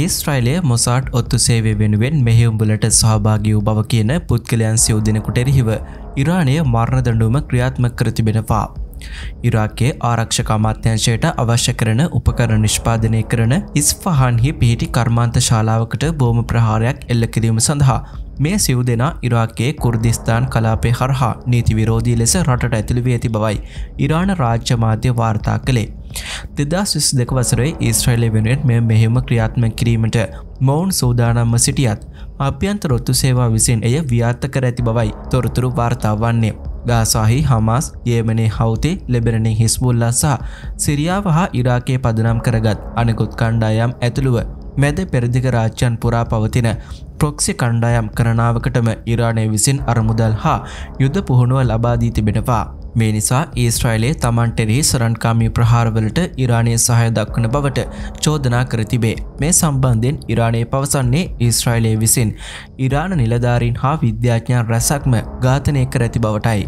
ඒස්ට්‍රයිලය මොසාට් ඔත්තු සේවය වෙනුවෙන් මෙහිඋඹලට සහභාගිය වූ බව කියන පුද්ගලයන් සියෝදිනකුට එරහිව ඉරානය මරණ දඩුවම ක්‍රියාත්මක කරතිබෙනවා. ඉරාකේ ආරක්ෂක අමාත්‍යංශයට අවශ්‍ය කරන උපකරණ නිෂ්පාදනය කරන ඉස්ෆහන්හි පිහිටි කර්මාන්ත ශාලාවකට බෝම ප්‍රහාරයක් එල්ල කිරීම සඳහා මේ සිව් දෙනා ඉරාකේ කුර්දිස්ථාන් කලාපේ හරහා නීති විරෝධී ලෙස රටට ඇතුළි වී ඇති බවයි ඉරාණ රාජ්‍ය මාධ්‍ය වාර්තා කළේ දෙදස් විස් දෙක වසරේ ඊස්ට්‍රයිල වෙනුවෙන් මෙ මෙහෙම ක්‍රියාත්ම කිරීමට මොවුන් සූදානම්ම සිටියත් අභ්‍යන්තරොත්තු සේවා විසින් එය ව්‍යාර්ථ කර ඇති බවයි තොරතුරු වාර්තා වන්නේ. ගාසාහි හමස් ඒමනේ හවතේ ලෙබෙරණේ හිස්බුල්ලා සහ සිරියාව හා ඉරාකයේ පදනම් කරගත් අනෙකුත් කණ්ඩායම් ඇතුළුව මැද පෙරදිග රාජ්‍යන් පුරා පවතින ප්‍රොක්සි කණ්ඩායම් කරනාවකටම ඉරාණය විසින් අරමුදල් හා යුද පුහුණුව ලබාදී තිබෙනවා. මේ නිසා ඊස්ට්‍රයිලේ තමන්ටෙරෙහි සරන්කාමී ප්‍රහාරවලට ඉරානය සහය දක්වන බවට චෝදනා කර තිබේ. මේ සම්බන්ධයෙන් ඉරානය පවසන්නේ ඊස්ට්‍රයිලේ විසින්. ඉරාන නිලධාරීන් හා විද්‍යාඥාන් රැසක්ම ඝාතනය කර ඇති බවටයි.